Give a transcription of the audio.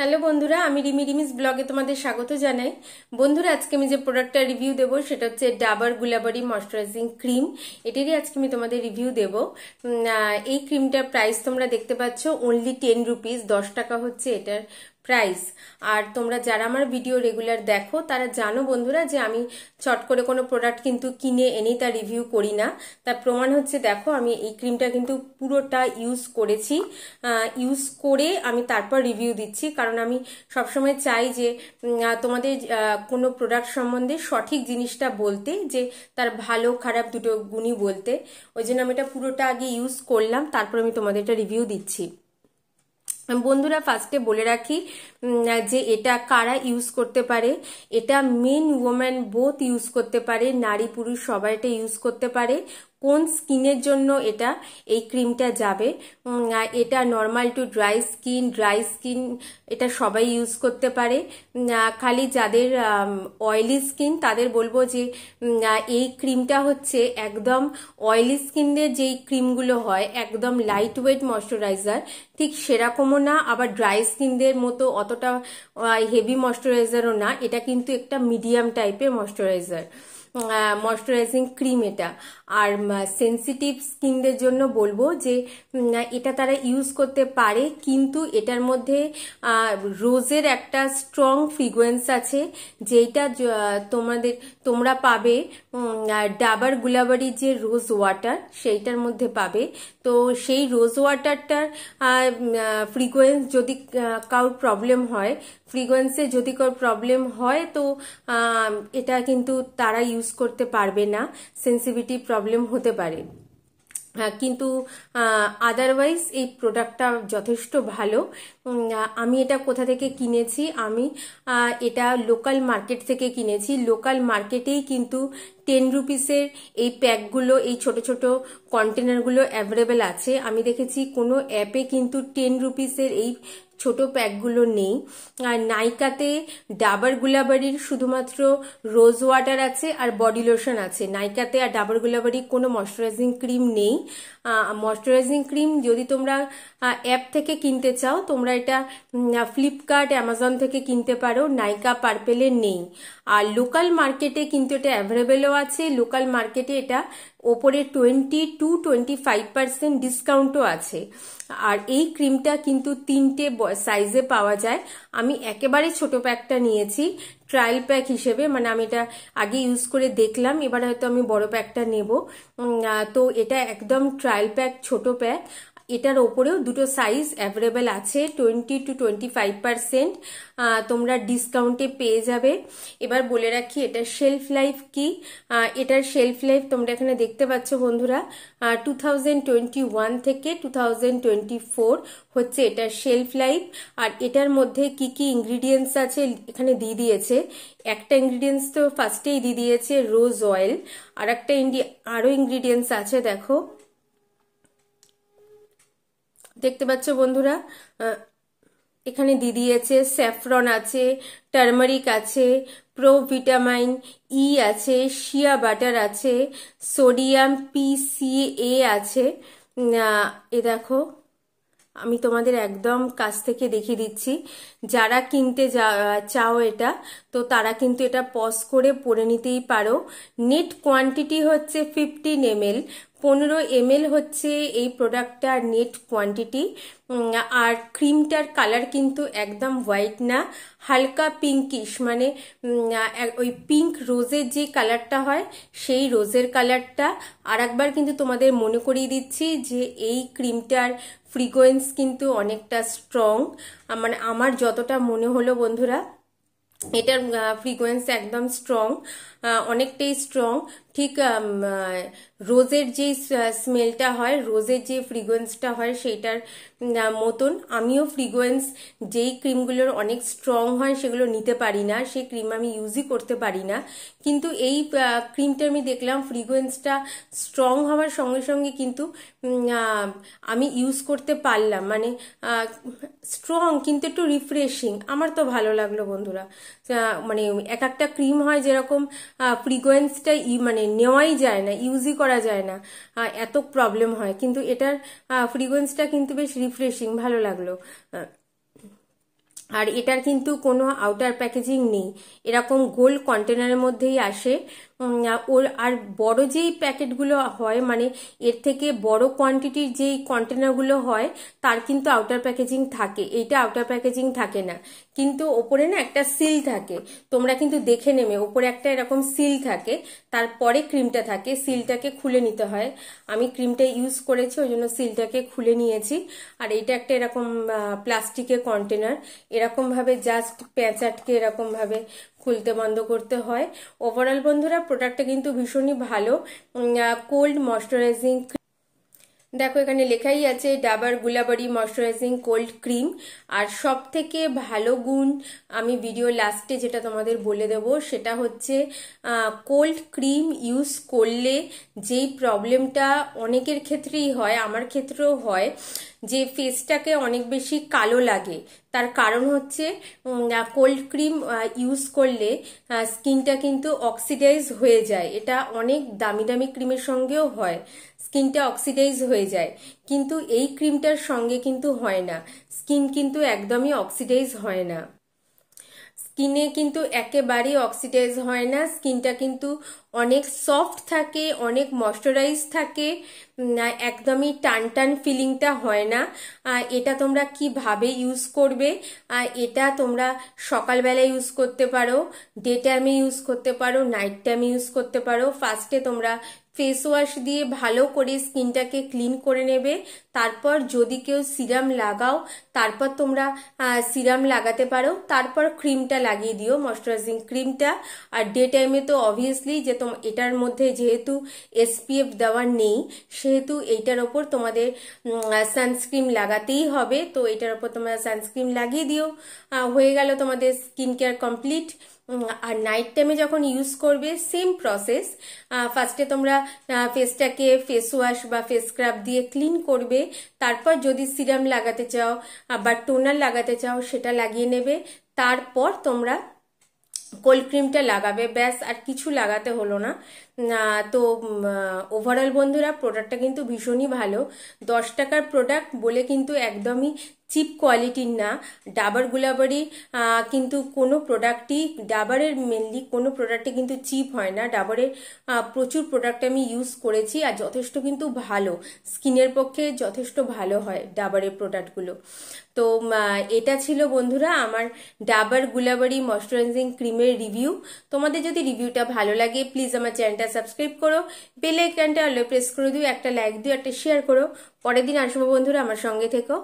hello বন্ধুরা আমি রিমি রিমিস ব্লগে তোমাদের স্বাগত জানাই বন্ধুরা আজকে আমি যে প্রোডাক্টটা রিভিউ দেবো সেটা হচ্ছে ডাবার গুলাবারি ময়শ্চারাইজিং ক্রিম এটারই আজকে আমি তোমাদের রিভিউ দেব এই ক্রিমটার প্রাইস তোমরা দেখতে পাচ্ছ অনলি টেন রুপিস দশ টাকা হচ্ছে এটার প্রাইস আর তোমরা যারা আমার ভিডিও রেগুলার দেখো তারা জানো বন্ধুরা যে আমি চট করে কোনো প্রোডাক্ট কিন্তু কিনে এনে তা রিভিউ করি না তার প্রমাণ হচ্ছে দেখো আমি এই ক্রিমটা কিন্তু পুরোটা ইউজ করেছি ইউজ করে আমি তারপর রিভিউ দিচ্ছি কারণ আমি সবসময় চাই যে তোমাদের কোনো প্রোডাক্ট সম্বন্ধে সঠিক জিনিসটা বলতে যে তার ভালো খারাপ দুটো গুণই বলতে ওই জন্য আমি এটা পুরোটা আগে ইউজ করলাম তারপর আমি তোমাদের এটা রিভিউ দিচ্ছি বন্ধুরা ফার্স্টে বলে রাখি যে এটা কারা ইউজ করতে পারে এটা মেন উওম্যান বোথ ইউজ করতে পারে নারী পুরুষ সবাই এটা ইউজ করতে পারে কোন স্কিনের জন্য এটা এই ক্রিমটা যাবে এটা normal to dry skin dry skin এটা সবাই ইউজ করতে পারে খালি যাদের অয়েলি স্কিন তাদের বলবো যে এই ক্রিমটা হচ্ছে একদম অয়েলি স্কিনের যেই ক্রিমগুলো হয় একদম লাইট ওয়েট ময়শ্চারাইজার ঠিক সেরকমও না আবার ড্রাই স্কিনদের মতো অতটা হেভি ময়শ্চারাইজারও না এটা কিন্তু একটা মিডিয়াম টাইপের ময়শ্চারাইজার ময়শ্চারাইজিং ক্রিম এটা আর সেন্সিটিভ স্কিনদের জন্য বলবো যে এটা তারা ইউজ করতে পারে কিন্তু এটার মধ্যে রোজের একটা স্ট্রং ফ্রিগুয়েন্স আছে যেটা তোমাদের তোমরা পাবে ডাবার গুলাবাড়ির যে রোজ ওয়াটার সেইটার মধ্যে পাবে তো সেই রোজ ওয়াটারটার ফ্রিকোয়েন্স যদি কারোর প্রবলেম হয় ফ্রিগুয়েন্সে যদি কারোর প্রবলেম হয় তো এটা কিন্তু তারা ইউজ ইউজ করতে পারবে না সেন্সিভিটি প্রবলেম হতে পারে কিন্তু আদারওয়াইজ এই প্রোডাক্টটা যথেষ্ট ভালো আমি এটা কোথা থেকে কিনেছি আমি এটা লোকাল মার্কেট থেকে কিনেছি লোকাল মার্কেটেই কিন্তু টেন রুপিসের এই প্যাকগুলো এই ছোট ছোট কন্টেনারগুলো অ্যাভেলেবেল আছে আমি দেখেছি কোনো অ্যাপে কিন্তু টেন রুপিসের এই ছোট প্যাকগুলো নেই আর নাইকাতে ডাবার গুলাবাড়ির শুধুমাত্র রোজ ওয়াটার আছে আর বডি লোশন আছে নাইকাতে আর ডাবার গুলাবাড়ির কোনো ময়শ্চারাইজিং ক্রিম নেই ময়শ্চারাইজিং ক্রিম যদি তোমরা অ্যাপ থেকে কিনতে চাও তোমরা এটা ফ্লিপকার্ট অ্যামাজন থেকে কিনতে পারো নাইকা পার্পেলে নেই আর লোকাল মার্কেটে কিন্তু এটা অ্যাভেলেবেলও আছে লোকাল মার্কেটে এটা ওপরে twenty two twenty five percent ডিসকাউন্টও আছে আর এই ক্রিমটা কিন্তু তিনটে সাইজে পাওয়া যায় আমি একেবারে ছোট প্যাকটা নিয়েছি ট্রায়াল প্যাক হিসেবে মানে আমি এটা আগে ইউজ করে দেখলাম এবার হয়তো আমি বড় প্যাকটা নেব তো এটা একদম ট্রায়াল প্যাক ছোট প্যাক এটার ওপরেও দুটো সাইজ অ্যাভেলেবেল আছে twenty two twenty five percent তোমরা ডিসকাউন্টে পেয়ে যাবে এবার বলে রাখি এটার শেলফ লাইফ কি এটার শেলফ লাইফ তোমরা এখানে দেখতে পাচ্ছ বন্ধুরা টু থেকে টু হচ্ছে এটার শেলফ লাইফ আর এটার মধ্যে কি কি ইনগ্রিডিয়েন্টস আছে এখানে দিয়ে দিয়েছে একটা ইনগ্রিডিয়েন্টস তো ফার্স্টেই দিয়ে দিয়েছে রোজ অয়েল আর একটা ইন্ডি আরও ইনগ্রিডিয়েন্টস আছে দেখো দেখতে পাচ্ছ বন্ধুরা এখানে দিদি আছে স্যাফরন আছে টার্মারিক আছে প্রো ভিটামাইন ই আছে শিয়া বাটার আছে সোডিয়াম পিসিএ আছে এ দেখো আমি তোমাদের একদম কাছ থেকে দেখিয়ে দিচ্ছি যারা কিনতে চাও এটা তো তারা কিন্তু এটা পজ করে পরে নিতেই পারো নেট কোয়ান্টিটি হচ্ছে ফিফটিন এম পনেরো এমএল হচ্ছে এই প্রোডাক্টটার নেট কোয়ান্টিটি আর ক্রিমটার কালার কিন্তু একদম হোয়াইট না হালকা পিঙ্কিশ মানে ওই পিঙ্ক রোজের যে কালারটা হয় সেই রোজের কালারটা আর একবার কিন্তু তোমাদের মনে করিয়ে দিচ্ছি যে এই ক্রিমটার ফ্রিকোয়েন্স কিন্তু অনেকটা স্ট্রং মানে আমার যতটা মনে হলো বন্ধুরা এটার ফ্রিকোয়েন্স একদম স্ট্রং অনেকটাই স্ট্রং ঠিক রোজের যে স্মেলটা হয় রোজের যে ফ্রিগুয়েন্সটা হয় সেইটার মতন আমিও ফ্রিগোয়েন্স যেই ক্রিমগুলোর অনেক স্ট্রং হয় সেগুলো নিতে পারি না সেই ক্রিম আমি ইউজই করতে পারি না কিন্তু এই ক্রিমটা আমি দেখলাম ফ্রিগুয়েন্সটা স্ট্রং হওয়ার সঙ্গে সঙ্গে কিন্তু আমি ইউজ করতে পারলাম মানে স্ট্রং কিন্তু একটু রিফ্রেশিং আমার তো ভালো লাগলো বন্ধুরা মানে এক একটা ক্রিম হয় যেরকম ফ্রিগুয়েন্সটা মানে নেওয়াই যায় না ইউজই করা করা যায় না এত প্রবলেম হয় কিন্তু এটার ফ্রিকোয়েন্সিটা কিন্তু বেশ রিফ্রেশিং ভালো লাগলো আর এটার কিন্তু কোনো আউটার প্যাকেজিং নেই এরকম গোল কন্টেনারের মধ্যেই আসে ওর আর বড় যেই প্যাকেটগুলো হয় মানে এর থেকে বড় কোয়ান্টিটির যেই কন্টেনারগুলো হয় তার কিন্তু আউটার প্যাকেজিং থাকে এইটা আউটার প্যাকেজিং থাকে না কিন্তু ওপরে না একটা সিল থাকে তোমরা কিন্তু দেখে নেবে ওপরে একটা এরকম সিল থাকে তারপরে ক্রিমটা থাকে সিলটাকে খুলে নিতে হয় আমি ক্রিমটা ইউজ করেছি ওই জন্য সিলটাকে খুলে নিয়েছি আর এটা একটা এরকম প্লাস্টিকের কন্টেনার এরকমভাবে জাস্ট প্যাঁচাটকে এরকমভাবে খুলতে বন্ধ করতে হয় ওভারঅল বন্ধুরা প্রোডাক্টটা কিন্তু ভীষণই ভালো কোল্ড ময়শ্চারাইজিং দেখো এখানে লেখাই আছে Dabur Gulabari moisturising cold cream আর সব থেকে ভালো গুণ আমি ভিডিও লাস্টে যেটা তোমাদের বলে দেব সেটা হচ্ছে কোল্ড ক্রিম ইউজ করলে যেই প্রবলেমটা অনেকের ক্ষেত্রেই হয় আমার ক্ষেত্রেও হয় যে ফেসটাকে অনেক বেশি কালো লাগে তার কারণ হচ্ছে কোল্ড ক্রিম ইউজ করলে স্কিনটা কিন্তু অক্সিডাইজ হয়ে যায় এটা অনেক দামি দামি ক্রিমের সঙ্গেও হয় স্কিনটা অক্সিডাইজ হয়ে যায় কিন্তু এই ক্রিমটার সঙ্গে কিন্তু হয় না স্কিন কিন্তু একদমই অক্সিডাইজ হয় না স্কিনে কিন্তু একেবারেই অক্সিডাইজ হয় না স্কিনটা কিন্তু অনেক সফট থাকে অনেক মশ্চারাইজ থাকে একদমই টান টান ফিলিংটা হয় না এটা তোমরা কিভাবে ইউজ করবে এটা তোমরা সকালবেলা ইউজ করতে পারো ডে টাইমে ইউজ করতে পারো নাইট টাইমে ইউজ করতে পারো ফার্স্টে তোমরা ফেস ওয়াশ দিয়ে ভালো করে স্কিনটাকে ক্লিন করে নেবে তারপর যদি কেউ সিরাম লাগাও তারপর তোমরা সিরাম লাগাতে পারো তারপর ক্রিমটা লাগিয়ে দিও ময়শ্চারাইজিং ক্রিমটা আর ডে টাইমে তো অবভিয়াসলি যে তোম এটার মধ্যে যেহেতু এসপিএফ দেওয়া নেই সেহেতু এইটার ওপর তোমাদের সানস্ক্রিন লাগাতেই হবে তো এটার ওপর তোমরা সানস্ক্রিন লাগিয়ে দিও হয়ে গেল তোমাদের স্কিন কেয়ার কমপ্লিট আর নাইট টাইমে যখন ইউজ করবে সেম প্রসেস ফার্স্টে তোমরা ফেসটাকে ফেস ওয়াশ বা ফেস স্ক্রাব দিয়ে ক্লিন করবে তারপর যদি সিরাম লাগাতে চাও বা টোনার লাগাতে চাও সেটা লাগিয়ে নেবে তারপর তোমরা কোল্ড ক্রিমটা লাগাবে ব্যাস আর কিছু লাগাতে হলো না তো ওভারঅল বন্ধুরা প্রোডাক্টটা কিন্তু ভীষণই ভালো দশ টাকার প্রোডাক্ট বলে কিন্তু একদমই চিপ কোয়ালিটির না ডাবার গুলাবারি কিন্তু কোনো প্রোডাক্টই ডাবারের মেনলি কোনো প্রোডাক্টে কিন্তু চিপ হয় না ডাবারের প্রচুর প্রোডাক্ট আমি ইউজ করেছি আর যথেষ্ট কিন্তু ভালো স্কিনের পক্ষে যথেষ্ট ভালো হয় ডাবারের প্রোডাক্টগুলো তো এটা ছিল বন্ধুরা আমার ডাবার গুলাবারি ময়শ্চারাইজিং ক্রিমের রিভিউ তোমাদের যদি রিভিউটা ভালো লাগে প্লিজ আমার চ্যানেলটা সাবস্ক্রাইব করো বেল আইকনটা আলো প্রেস করে দিও একটা লাইক দিও একটা শেয়ার করো পরের দিন আসবো বন্ধুরা আমার সঙ্গে থেকো